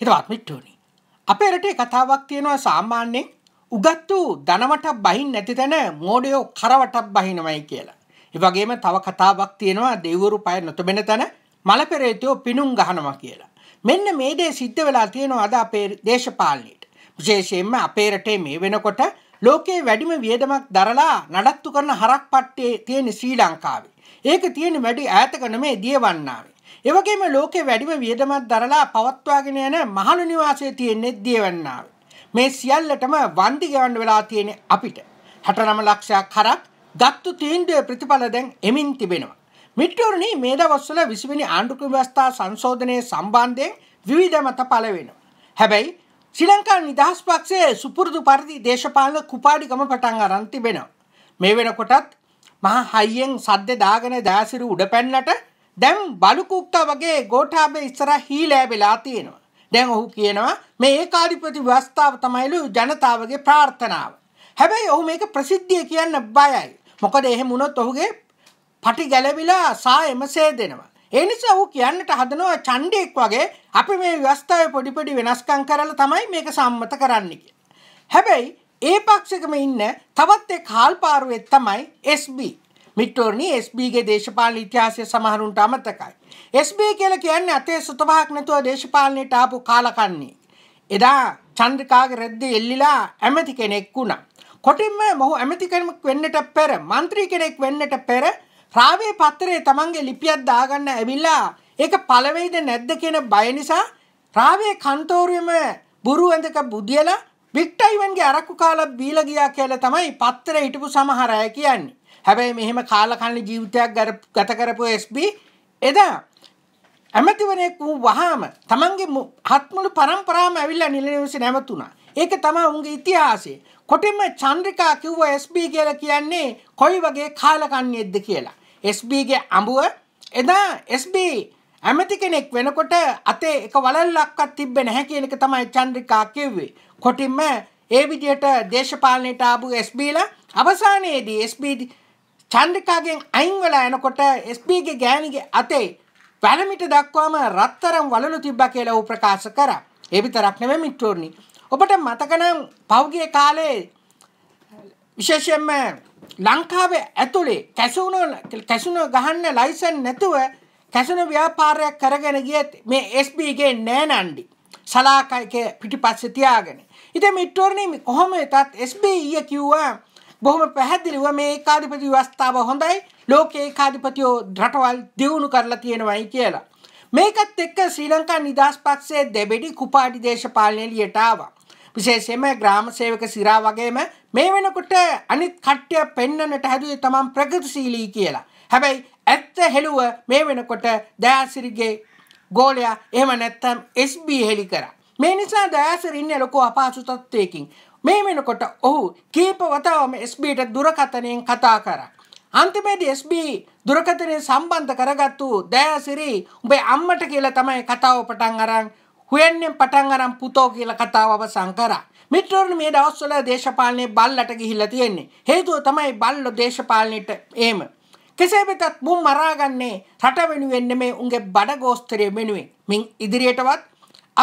හිතවත් මිට්ටෝනි. අපේ රටේ කතාවක් තියෙනවා සාමාන්‍යයෙන් උගත්තු දනවටක් බහින් නැති තැන මෝඩයෝ කරවටක් බහිනවයි කියලා. එවගේම තව කතාවක් තියෙනවා දෙවරු පය නොතබෙන තැන මලපෙරේතයෝ පිනුම් ගහනවා කියලා. මෙන්න මේ දේ සිද්ධ වෙලා තියෙනවා අද අපේ දේශපාලනයට. විශේෂයෙන්ම අපේ රටේ මේ වෙනකොට ලෝකයේ වැඩිම වියදමක් දරලා නඩත්තු කරන හරක් පට්ටේ තියෙන ශ්‍රී ලංකාවේ. ඒක තියෙන වැඩි ඈතක නෙමේ දියවන්නාවේ. එවගේම ලෝකෙ වැඩිම වියදමත් දරලා පවත්වාගෙන යන මහලු නිවාසය තියෙන්නේ දියවන්නාව. මේ සියල්ලටම වන්දි ගෙවන්න වෙලා තියෙන අපිට. 69 ලක්ෂයක් හරක් ගත්තු තීන්දුවේ ප්‍රතිඵල දැන් එමින් තිබෙනවා. මිත්‍රෝරණි මේ දවස්වල 20 වෙනි ආණ්ඩුක්‍රම ව්‍යවස්ථා සංශෝධනයේ සම්බන්ධයෙන් විවිධ මත පළ වෙනවා. හැබැයි ශ්‍රී ලංකා නිදහස් පක්ෂයේ සුපුරුදු පරිදි දේශපාලන කුපාඩිකම පටන් අරන් තිබෙනවා. මේ වෙනකොටත් මහා හයියෙන් සද්ද දාගෙන දයාසිරු උඩ පැන්නට දැන් බලුකුක්ක වගේ ගෝඨාභය ඉස්සරහ හීලෑ වෙලා තියෙනවා. දැන් ඔහු කියනවා මේ ඒකාධිපති ව්‍යවස්ථාව තමයිලු ජනතාවගේ ප්‍රාර්ථනාව. හැබැයි ඔහු මේක ප්‍රසිද්ධිය කියන්න බයයි. මොකද එහෙම වුණොත් ඔහුගේ පටි ගැලවිලා සා එමසේ දෙනවා. ඒ නිසා ඔහු කියන්නට හදනවා ඡණ්ඩෙක් වගේ අපි මේ ව්‍යවස්ථාවේ පොඩි පොඩි වෙනස්කම් කරලා තමයි මේක සම්මත කරන්න හැබැයි ඒ පක්ෂකම ඉන්න තවත් ඒ කාල්පාරුවේ තමයි SB මිට්ටෝරණී SBගේ දේශපාලන ඉතිහාසය සමහරුන්ට අමතකයි. SB කියලා කියන්නේ අතේ සුතභාක් නැතුව දේශපාලනයට ආපු කාලකන්නේ. එදා චන්ද්‍රිකාගේ රෙද්දේ එල්ලිලා ඇමති කෙනෙක් වුණා. කොටින්ම මොහු ඇමති කෙනෙක් වෙන්නට පෙර മന്ത്രി කෙනෙක් වෙන්නට පෙර රාවේ පත්‍රයේ තමන්ගේ ලිපියක් දාගන්න ඇවිල්ලා ඒක පළවෙයිද නැද්ද කියන බය නිසා රාවේ කන්තෝරුවේම බුරු ඇඳක බුදියලා වික්ටයිවන්ගේ අරක්කු කාලා බීලා ගියා කියලා තමයි පත්‍රයේ හිටපු සමහර අය කියන්නේ. හැබැයි මෙහෙම කාලකන්න ජීවිතයක් ගත කරපු SB එදා ඇමතිවරයෙක් වූ වහාම තමන්ගේ හත්මුළු පරම්පරාම ඇවිල්ලා නිලනිවසි නැවතුනා. ඒක තමා උන්ගේ ඉතිහාසේ. කොටෙම චන්ද්‍රිකා කිව්ව SB කියලා කියන්නේ කොයි වගේ කාලකන්නේෙද්ද කියලා. SBගේ අඹුව එදා SB ඇමති කෙනෙක් වෙනකොට අතේ එක වලල්ලක්වත් තිබ්බ නැහැ කියන එක තමයි චන්ද්‍රිකා කිව්වේ. කොටින්ම ඒ විදිහට දේශපාලනයට ආපු SBලා අවසානයේදී SB චන්ද්‍රිකාගෙන් අයින් වෙලා යනකොට ස්පීගේ ගෑණිගේ අතේ වැලමිට දක්වාම රත්තරම් වලලු තිබ්බා කියලා ඌ ප්‍රකාශ කරා. ඒ විතරක් නෙමෙයි මිත්‍රෝනි. ඔබට මතක නම් පහුගිය කාලේ විශේෂයෙන්ම ලංකාවේ ඇතුලේ කැසිනෝ කැසිනෝ ගහන්න ලයිසන් නැතුව කැසිනෝ ව්‍යාපාරයක් කරගෙන ගියත් මේ SB ගේ නෑනන්ඩි සලාකයක පිටිපස්සේ තියාගෙන. ඉතින් මිත්‍රෝනි කොහොම වෙතත් SB ඊයේ කිව්වා බොහොම පැහැදිලිව මේ ඒකාධිපති ව්‍යවස්ථාව හොඳයි ලෝක ඒකාධිපතියෝ රටවල් දියුණු කරලා තියෙනවයි කියලා. මේකත් එක්ක ශ්‍රී ලංකා නිදහස් පක්ෂයේ දෙබෙඩි කුපාඩි දේශපාලනය එළියට ආවා. විශේෂයෙන්ම ග්‍රාම සේවක සිරා වගේම මේ වෙනකොට අනිත් කට්ටිය පෙන්නන්නට හැදුවේ තමන් ප්‍රගතිශීලී කියලා. හැබැයි ඇත්ත හෙළුව මේ වෙනකොට දයාසිරිගේ ගෝලයා එහෙම නැත්තම් SB හෙලි කරා. මේ නිසා දයාසිරි ඉන්නේ ලොකු අපහසු තත්ත්වයකින්. මේ වෙනකොට ඔහු කීප වතාවම ස්බට දුරකථනයෙන් කතා කර. අන්තිමේද ස්B දුරකථනය සම්බන්ධ කරගත්තු දෑසිරි උඹේ අම්මට කියලා තමයි කතාව පටන් අරන් හුවෙන්ෙන් පටන් අරම් පුතෝ කියල කතාව අවසං කරා. මිටරන මේ දවස්වල දේශපාලනය බල්ලට ගිහිල්ල තියෙන්නේ. හේතුව තමයි බල්ලො දේශපාලනයට ඒම. කෙසේ වෙතත් මුම් මරාගන්නේ රට වෙනුවෙන්න මේ උන්ගේ බඩ ගෝස්තරය වෙනුවෙන් මින් ඉදිරියටවත්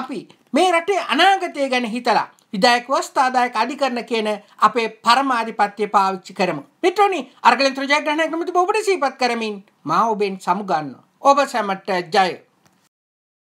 අපි මේ රටේ අනාගතය ගැන හිතලා විදායක වස්ථාදායක අධිකරණ කියන අපේ පරමාධිපත්‍ය පාවිච්චි කරමු. මිත්‍රෝනි අර්ගලන්ත්‍ර ජයග්‍රහණය කමිටුව ඔබට සීපත් කරමින් මා ඔබෙන් සමුගන්නවා. ඔබ සැමට ජය.